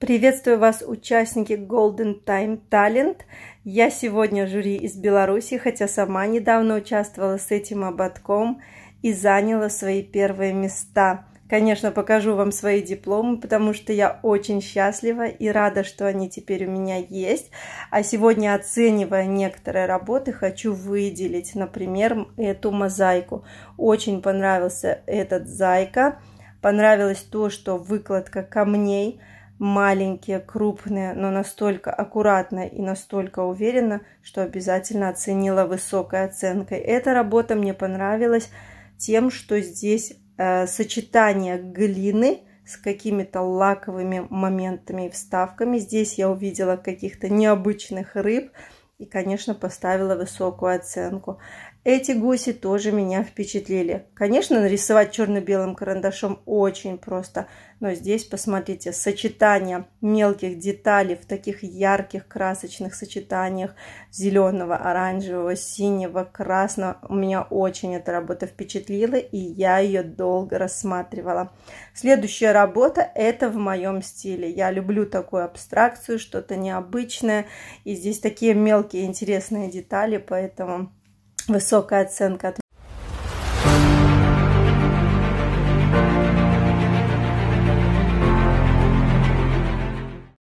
Приветствую вас, участники Golden Time Talent. Я сегодня жюри из Беларуси, хотя сама недавно участвовала с этим ободком и заняла свои первые места. Конечно, покажу вам свои дипломы, потому что я очень счастлива и рада, что они теперь у меня есть. А сегодня, оценивая некоторые работы, хочу выделить, например, эту мозаику. Очень понравился этот зайка, понравилось то, что выкладка камней – маленькие, крупные, но настолько аккуратно и настолько уверенно, что обязательно оценила высокой оценкой. Эта работа мне понравилась тем, что здесь э, сочетание глины с какими-то лаковыми моментами и вставками. Здесь я увидела каких-то необычных рыб, и, конечно, поставила высокую оценку. Эти гуси тоже меня впечатлили. Конечно, нарисовать черно-белым карандашом очень просто, но здесь, посмотрите, сочетание – мелких деталей, в таких ярких красочных сочетаниях зеленого, оранжевого, синего, красного. Меня очень эта работа впечатлила, и я ее долго рассматривала. Следующая работа – это в моем стиле. Я люблю такую абстракцию, что-то необычное, и здесь такие мелкие интересные детали, поэтому высокая оценка от